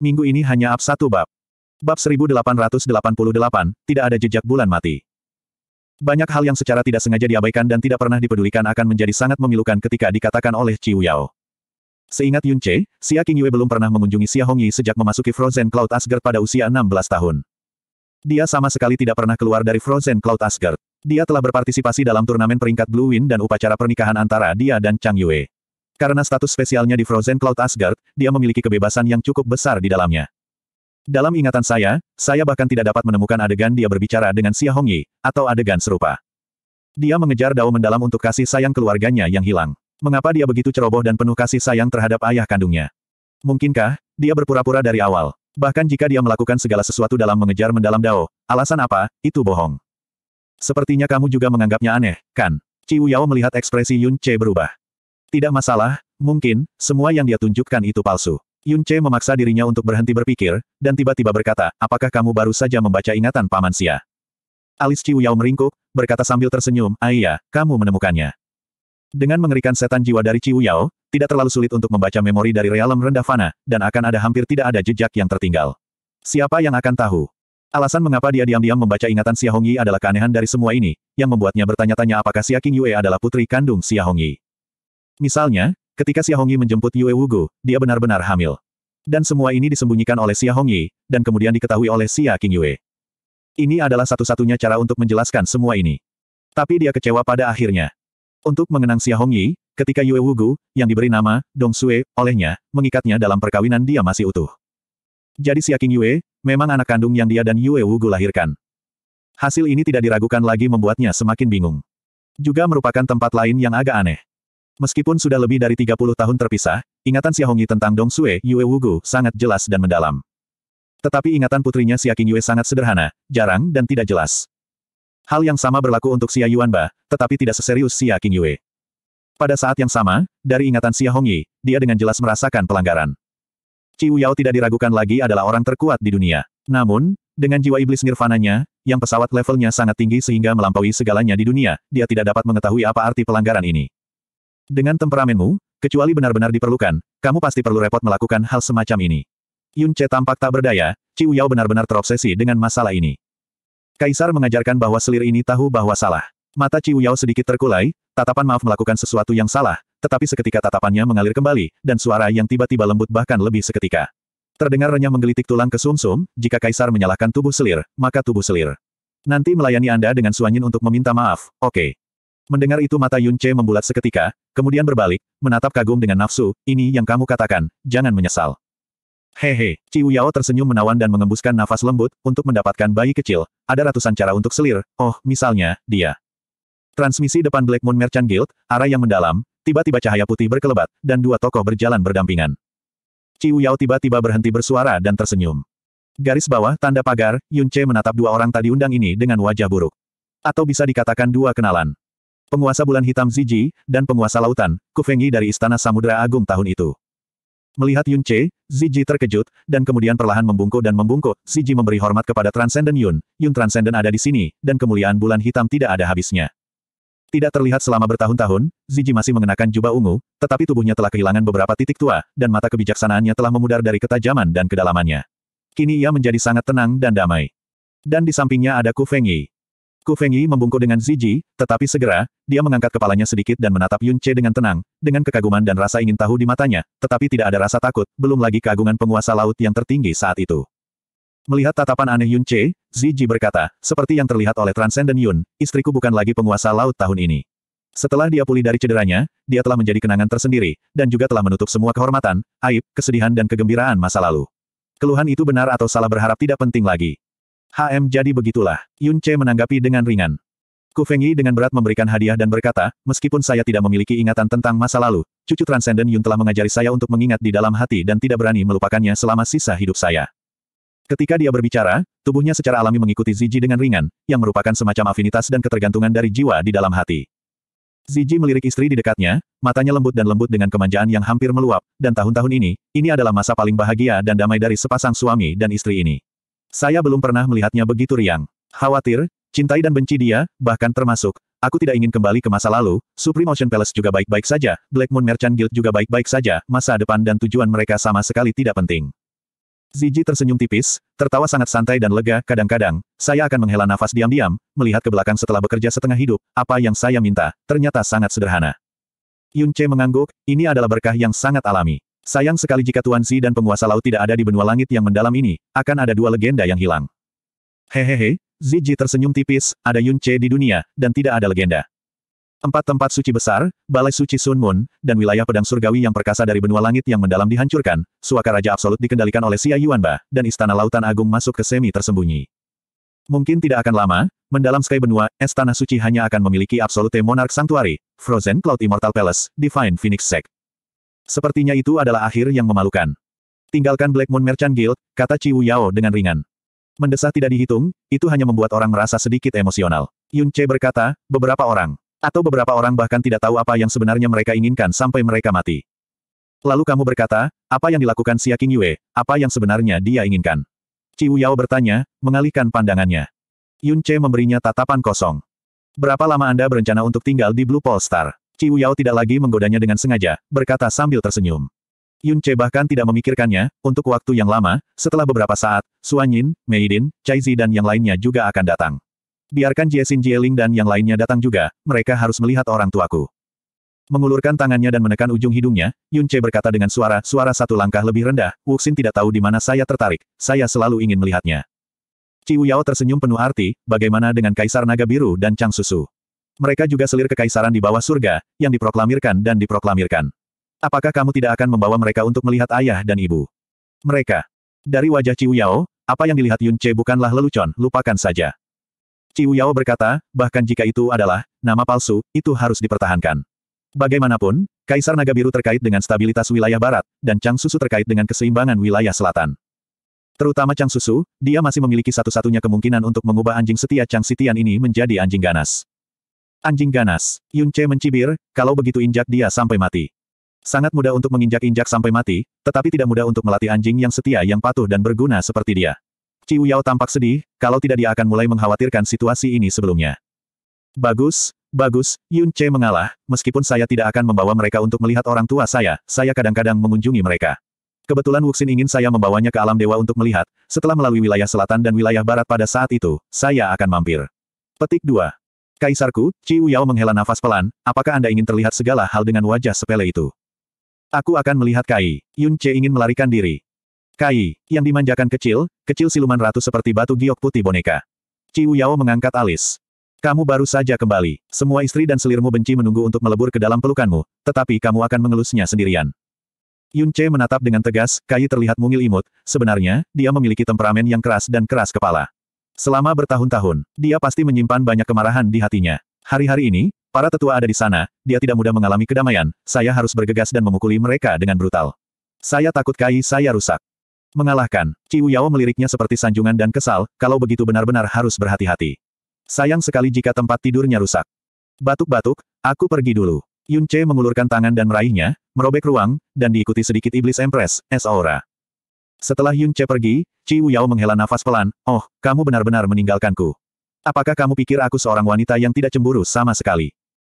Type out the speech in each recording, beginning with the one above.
Minggu ini hanya up satu bab. Bab 1888, tidak ada jejak bulan mati. Banyak hal yang secara tidak sengaja diabaikan dan tidak pernah dipedulikan akan menjadi sangat memilukan ketika dikatakan oleh Chiu Yao. Seingat Yun Che, Xia Yue belum pernah mengunjungi Xia Hongyi sejak memasuki Frozen Cloud Asgard pada usia 16 tahun. Dia sama sekali tidak pernah keluar dari Frozen Cloud Asgard. Dia telah berpartisipasi dalam turnamen peringkat Blue Wind dan upacara pernikahan antara dia dan Chang Yue. Karena status spesialnya di Frozen Cloud Asgard, dia memiliki kebebasan yang cukup besar di dalamnya. Dalam ingatan saya, saya bahkan tidak dapat menemukan adegan dia berbicara dengan Xia Hongyi, atau adegan serupa. Dia mengejar Dao mendalam untuk kasih sayang keluarganya yang hilang. Mengapa dia begitu ceroboh dan penuh kasih sayang terhadap ayah kandungnya? Mungkinkah, dia berpura-pura dari awal. Bahkan jika dia melakukan segala sesuatu dalam mengejar mendalam Dao, alasan apa, itu bohong. Sepertinya kamu juga menganggapnya aneh, kan? Ciu Yao melihat ekspresi Yun Che berubah. Tidak masalah, mungkin, semua yang dia tunjukkan itu palsu. Yun Che memaksa dirinya untuk berhenti berpikir, dan tiba-tiba berkata, apakah kamu baru saja membaca ingatan Paman Xia? Alis Ciu Yao meringkuk, berkata sambil tersenyum, ayah, iya, kamu menemukannya. Dengan mengerikan setan jiwa dari Ciu Yao, tidak terlalu sulit untuk membaca memori dari realem rendah fana, dan akan ada hampir tidak ada jejak yang tertinggal. Siapa yang akan tahu? Alasan mengapa dia diam-diam membaca ingatan Xia Hongyi adalah keanehan dari semua ini, yang membuatnya bertanya-tanya apakah Xia King Yue adalah putri kandung Xia Hongyi. Misalnya, ketika Xia Hongyi menjemput Yue Wugu, dia benar-benar hamil. Dan semua ini disembunyikan oleh Xia Hongyi, dan kemudian diketahui oleh Xia King Yue. Ini adalah satu-satunya cara untuk menjelaskan semua ini. Tapi dia kecewa pada akhirnya. Untuk mengenang Xia Hongyi, ketika Yue Wugu, yang diberi nama Dong Sue, olehnya, mengikatnya dalam perkawinan dia masih utuh. Jadi Xia King Yue, memang anak kandung yang dia dan Yue Wugu lahirkan. Hasil ini tidak diragukan lagi membuatnya semakin bingung. Juga merupakan tempat lain yang agak aneh. Meskipun sudah lebih dari 30 tahun terpisah, ingatan Xiaohongyi tentang Dong Sue Yue Wugu sangat jelas dan mendalam. Tetapi ingatan putrinya Xia Yue sangat sederhana, jarang dan tidak jelas. Hal yang sama berlaku untuk Xia Yuanba, tetapi tidak seserius Xia Yue. Pada saat yang sama, dari ingatan Xia Hongyi, dia dengan jelas merasakan pelanggaran. Ciu Yao tidak diragukan lagi adalah orang terkuat di dunia. Namun, dengan jiwa iblis nirvananya, yang pesawat levelnya sangat tinggi sehingga melampaui segalanya di dunia, dia tidak dapat mengetahui apa arti pelanggaran ini. Dengan temperamenmu, kecuali benar-benar diperlukan, kamu pasti perlu repot melakukan hal semacam ini. Yun Che tampak tak berdaya, Ciu Yao benar-benar terobsesi dengan masalah ini. Kaisar mengajarkan bahwa selir ini tahu bahwa salah. Mata Ciu Yao sedikit terkulai, tatapan maaf melakukan sesuatu yang salah, tetapi seketika tatapannya mengalir kembali, dan suara yang tiba-tiba lembut bahkan lebih seketika. Terdengar renyah menggelitik tulang ke sumsum, -sum, jika Kaisar menyalahkan tubuh selir, maka tubuh selir. Nanti melayani Anda dengan suanyin untuk meminta maaf, oke. Okay. Mendengar itu mata Yun membulat seketika, kemudian berbalik, menatap kagum dengan nafsu, ini yang kamu katakan, jangan menyesal. Hehe, Ciu Yao tersenyum menawan dan mengembuskan nafas lembut, untuk mendapatkan bayi kecil, ada ratusan cara untuk selir, oh, misalnya, dia. Transmisi depan Black Moon Merchant Guild, arah yang mendalam, tiba-tiba cahaya putih berkelebat, dan dua tokoh berjalan berdampingan. Ciu Yao tiba-tiba berhenti bersuara dan tersenyum. Garis bawah tanda pagar, Yun menatap dua orang tadi undang ini dengan wajah buruk. Atau bisa dikatakan dua kenalan penguasa bulan hitam Ziji, dan penguasa lautan, Kufengi dari Istana Samudera Agung tahun itu. Melihat Yun Che, Ziji terkejut, dan kemudian perlahan membungkuk dan membungkuk, Ziji memberi hormat kepada Transcendent Yun, Yun Transcendent ada di sini, dan kemuliaan bulan hitam tidak ada habisnya. Tidak terlihat selama bertahun-tahun, Ziji masih mengenakan jubah ungu, tetapi tubuhnya telah kehilangan beberapa titik tua, dan mata kebijaksanaannya telah memudar dari ketajaman dan kedalamannya. Kini ia menjadi sangat tenang dan damai. Dan di sampingnya ada Kufengi. Ku Feng Yi membungkuk dengan Ziji, tetapi segera, dia mengangkat kepalanya sedikit dan menatap Yun Che dengan tenang, dengan kekaguman dan rasa ingin tahu di matanya, tetapi tidak ada rasa takut, belum lagi keagungan penguasa laut yang tertinggi saat itu. Melihat tatapan aneh Yun Che, Ziji berkata, seperti yang terlihat oleh Transcendent Yun, istriku bukan lagi penguasa laut tahun ini. Setelah dia pulih dari cederanya, dia telah menjadi kenangan tersendiri, dan juga telah menutup semua kehormatan, aib, kesedihan dan kegembiraan masa lalu. Keluhan itu benar atau salah berharap tidak penting lagi. HM jadi begitulah, Yun Che menanggapi dengan ringan. Ku Feng Yi dengan berat memberikan hadiah dan berkata, meskipun saya tidak memiliki ingatan tentang masa lalu, cucu transenden Yun telah mengajari saya untuk mengingat di dalam hati dan tidak berani melupakannya selama sisa hidup saya. Ketika dia berbicara, tubuhnya secara alami mengikuti Ziji dengan ringan, yang merupakan semacam afinitas dan ketergantungan dari jiwa di dalam hati. Ziji melirik istri di dekatnya, matanya lembut dan lembut dengan kemanjaan yang hampir meluap, dan tahun-tahun ini, ini adalah masa paling bahagia dan damai dari sepasang suami dan istri ini. Saya belum pernah melihatnya begitu riang. Khawatir, cintai dan benci dia, bahkan termasuk. Aku tidak ingin kembali ke masa lalu, Supreme Ocean Palace juga baik-baik saja, Black Moon Merchant Guild juga baik-baik saja, masa depan dan tujuan mereka sama sekali tidak penting. Ziji tersenyum tipis, tertawa sangat santai dan lega, kadang-kadang, saya akan menghela nafas diam-diam, melihat ke belakang setelah bekerja setengah hidup, apa yang saya minta, ternyata sangat sederhana. Yunche mengangguk, ini adalah berkah yang sangat alami. Sayang sekali jika Tuan Si dan penguasa laut tidak ada di benua langit yang mendalam ini, akan ada dua legenda yang hilang. Hehehe, Ziji tersenyum tipis, ada Yun Che di dunia, dan tidak ada legenda. Empat tempat suci besar, Balai Suci Sun Moon, dan wilayah pedang surgawi yang perkasa dari benua langit yang mendalam dihancurkan, suaka Raja Absolut dikendalikan oleh Xia Yuanba, dan Istana Lautan Agung masuk ke semi tersembunyi. Mungkin tidak akan lama, mendalam sky benua, es suci hanya akan memiliki Absolute Monarch Sanctuary, Frozen Cloud Immortal Palace, Divine Phoenix Sect. Sepertinya itu adalah akhir yang memalukan. Tinggalkan Black Moon Merchant Guild, kata Ciu Yao dengan ringan. Mendesah tidak dihitung, itu hanya membuat orang merasa sedikit emosional. Yun Che berkata, beberapa orang, atau beberapa orang bahkan tidak tahu apa yang sebenarnya mereka inginkan sampai mereka mati. Lalu kamu berkata, apa yang dilakukan Xia King Yue, apa yang sebenarnya dia inginkan? Ciu Yao bertanya, mengalihkan pandangannya. Yun Che memberinya tatapan kosong. Berapa lama Anda berencana untuk tinggal di Blue Pole Star? Ci Yao tidak lagi menggodanya dengan sengaja, berkata sambil tersenyum. Yun Che bahkan tidak memikirkannya, untuk waktu yang lama, setelah beberapa saat, Suan Yin, Mei Din, Cai Zi dan yang lainnya juga akan datang. Biarkan Jie Xin, Jie Ling, dan yang lainnya datang juga, mereka harus melihat orang tuaku. Mengulurkan tangannya dan menekan ujung hidungnya, Yun Che berkata dengan suara-suara satu langkah lebih rendah, Wu Xin tidak tahu di mana saya tertarik, saya selalu ingin melihatnya. Ciu Yao tersenyum penuh arti, bagaimana dengan Kaisar Naga Biru dan Chang Susu? Mereka juga selir kekaisaran di bawah surga, yang diproklamirkan dan diproklamirkan. Apakah kamu tidak akan membawa mereka untuk melihat ayah dan ibu? Mereka. Dari wajah Ciu Yao, apa yang dilihat Yun Che bukanlah lelucon, lupakan saja. Ciu Yao berkata, bahkan jika itu adalah nama palsu, itu harus dipertahankan. Bagaimanapun, Kaisar Naga Biru terkait dengan stabilitas wilayah barat, dan Chang Susu terkait dengan keseimbangan wilayah selatan. Terutama Chang Susu, dia masih memiliki satu-satunya kemungkinan untuk mengubah anjing setia Chang Sitian ini menjadi anjing ganas. Anjing ganas. Yun Che mencibir, kalau begitu injak dia sampai mati. Sangat mudah untuk menginjak-injak sampai mati, tetapi tidak mudah untuk melatih anjing yang setia yang patuh dan berguna seperti dia. Ciu Yao tampak sedih, kalau tidak dia akan mulai mengkhawatirkan situasi ini sebelumnya. Bagus, bagus, Yun Che mengalah, meskipun saya tidak akan membawa mereka untuk melihat orang tua saya, saya kadang-kadang mengunjungi mereka. Kebetulan Wuxin ingin saya membawanya ke alam dewa untuk melihat, setelah melalui wilayah selatan dan wilayah barat pada saat itu, saya akan mampir. Petik 2. Kaisarku, Ci Yao menghela nafas pelan, apakah Anda ingin terlihat segala hal dengan wajah sepele itu? Aku akan melihat Kai. Yun Che ingin melarikan diri. Kai, yang dimanjakan kecil, kecil siluman ratu seperti batu giok putih boneka. Ci Yao mengangkat alis. Kamu baru saja kembali. Semua istri dan selirmu benci menunggu untuk melebur ke dalam pelukanmu, tetapi kamu akan mengelusnya sendirian. Yun Che menatap dengan tegas, Kai terlihat mungil imut, sebenarnya, dia memiliki temperamen yang keras dan keras kepala. Selama bertahun-tahun, dia pasti menyimpan banyak kemarahan di hatinya. Hari-hari ini, para tetua ada di sana, dia tidak mudah mengalami kedamaian, saya harus bergegas dan memukuli mereka dengan brutal. Saya takut kai saya rusak. Mengalahkan, Ciu Yao meliriknya seperti sanjungan dan kesal, kalau begitu benar-benar harus berhati-hati. Sayang sekali jika tempat tidurnya rusak. Batuk-batuk, aku pergi dulu. Yun Che mengulurkan tangan dan meraihnya, merobek ruang, dan diikuti sedikit iblis Empress, es aura. Setelah Yun Che pergi, Ci Yao menghela nafas pelan, oh, kamu benar-benar meninggalkanku. Apakah kamu pikir aku seorang wanita yang tidak cemburu sama sekali?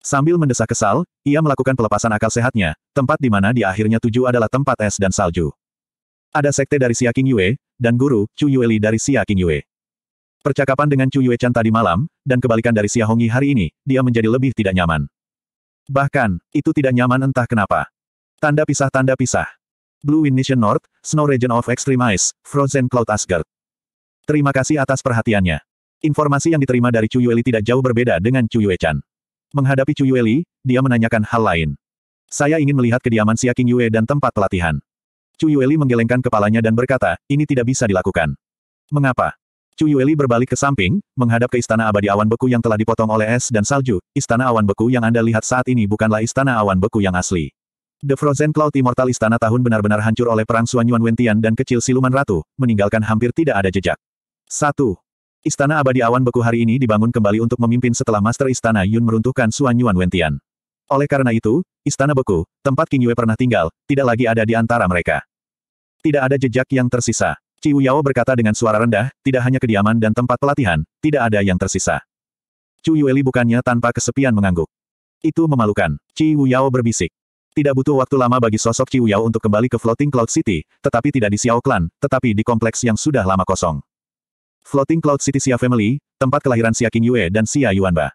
Sambil mendesah kesal, ia melakukan pelepasan akal sehatnya, tempat di mana di akhirnya tujuh adalah tempat es dan salju. Ada sekte dari Xia King Yue, dan guru, Chu Yue Li dari Xia King Yue. Percakapan dengan Chu Yue Chan tadi malam, dan kebalikan dari Xia Hongyi hari ini, dia menjadi lebih tidak nyaman. Bahkan, itu tidak nyaman entah kenapa. Tanda pisah-tanda pisah. Blue Wind Nation North, Snow Region of Extreme Ice, Frozen Cloud Asgard. Terima kasih atas perhatiannya. Informasi yang diterima dari Chu Yueli tidak jauh berbeda dengan Chu Yue-chan. Menghadapi Chu Yueli, dia menanyakan hal lain. Saya ingin melihat kediaman Xia King Yue dan tempat pelatihan. Chu Yueli menggelengkan kepalanya dan berkata, ini tidak bisa dilakukan. Mengapa? Chu Yueli berbalik ke samping, menghadap ke istana abadi awan beku yang telah dipotong oleh es dan salju, istana awan beku yang Anda lihat saat ini bukanlah istana awan beku yang asli. The Frozen Cloud Immortal Istana tahun benar-benar hancur oleh perang Suan Yuan Wentian dan kecil siluman ratu, meninggalkan hampir tidak ada jejak. 1. Istana abadi awan beku hari ini dibangun kembali untuk memimpin setelah Master Istana Yun meruntuhkan Suan Yuan Wentian. Oleh karena itu, Istana beku, tempat King Yue pernah tinggal, tidak lagi ada di antara mereka. Tidak ada jejak yang tersisa. Ciu Yao berkata dengan suara rendah, tidak hanya kediaman dan tempat pelatihan, tidak ada yang tersisa. Chu Yueli bukannya tanpa kesepian mengangguk. Itu memalukan. Ciu Yao berbisik. Tidak butuh waktu lama bagi sosok Qiu Yao untuk kembali ke Floating Cloud City, tetapi tidak di Xiao Clan, tetapi di kompleks yang sudah lama kosong. Floating Cloud City Xia Family, tempat kelahiran Xia King Yue dan Xia Yuanba.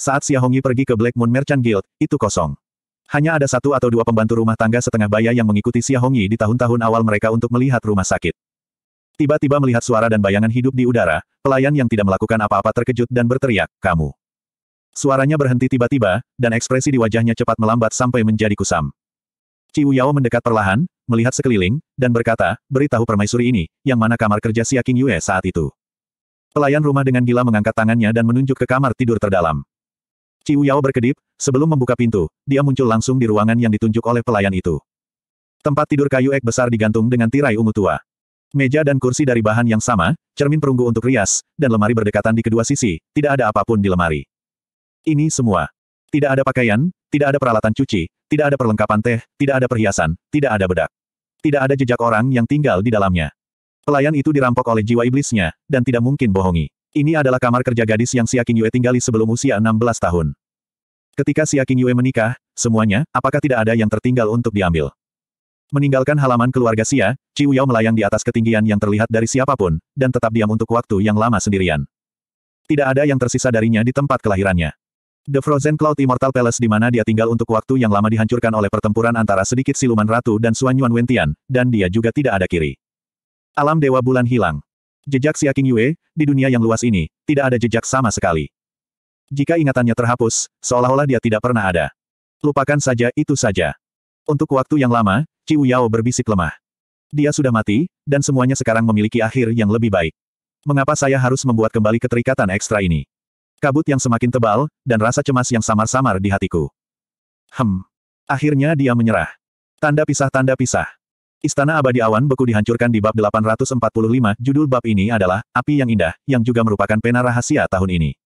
Saat Xia Hongyi pergi ke Black Moon Merchant Guild, itu kosong. Hanya ada satu atau dua pembantu rumah tangga setengah baya yang mengikuti Xia Hongyi di tahun-tahun awal mereka untuk melihat rumah sakit. Tiba-tiba melihat suara dan bayangan hidup di udara, pelayan yang tidak melakukan apa-apa terkejut dan berteriak, kamu. Suaranya berhenti tiba-tiba, dan ekspresi di wajahnya cepat melambat sampai menjadi kusam. Ciu Yao mendekat perlahan, melihat sekeliling, dan berkata, beritahu permaisuri ini, yang mana kamar kerja Xia King Yue saat itu. Pelayan rumah dengan gila mengangkat tangannya dan menunjuk ke kamar tidur terdalam. Ciu Yao berkedip, sebelum membuka pintu, dia muncul langsung di ruangan yang ditunjuk oleh pelayan itu. Tempat tidur kayu ek besar digantung dengan tirai ungu tua. Meja dan kursi dari bahan yang sama, cermin perunggu untuk rias, dan lemari berdekatan di kedua sisi, tidak ada apapun di lemari. Ini semua. Tidak ada pakaian, tidak ada peralatan cuci, tidak ada perlengkapan teh, tidak ada perhiasan, tidak ada bedak. Tidak ada jejak orang yang tinggal di dalamnya. Pelayan itu dirampok oleh jiwa iblisnya, dan tidak mungkin bohongi. Ini adalah kamar kerja gadis yang Xia Qingyue tinggali sebelum usia 16 tahun. Ketika Xia Qingyue menikah, semuanya, apakah tidak ada yang tertinggal untuk diambil? Meninggalkan halaman keluarga Xia, Ci Yao melayang di atas ketinggian yang terlihat dari siapapun, dan tetap diam untuk waktu yang lama sendirian. Tidak ada yang tersisa darinya di tempat kelahirannya. The Frozen Cloud Immortal Palace di mana dia tinggal untuk waktu yang lama dihancurkan oleh pertempuran antara sedikit siluman ratu dan Suan Yuan Wentian, dan dia juga tidak ada kiri. Alam Dewa Bulan hilang. Jejak Siaking Yue, di dunia yang luas ini, tidak ada jejak sama sekali. Jika ingatannya terhapus, seolah-olah dia tidak pernah ada. Lupakan saja itu saja. Untuk waktu yang lama, Ciu Yao berbisik lemah. Dia sudah mati, dan semuanya sekarang memiliki akhir yang lebih baik. Mengapa saya harus membuat kembali keterikatan ekstra ini? Kabut yang semakin tebal, dan rasa cemas yang samar-samar di hatiku. Hem. Akhirnya dia menyerah. Tanda pisah-tanda pisah. Istana Abadi Awan beku dihancurkan di bab 845, judul bab ini adalah, Api yang Indah, yang juga merupakan pena rahasia tahun ini.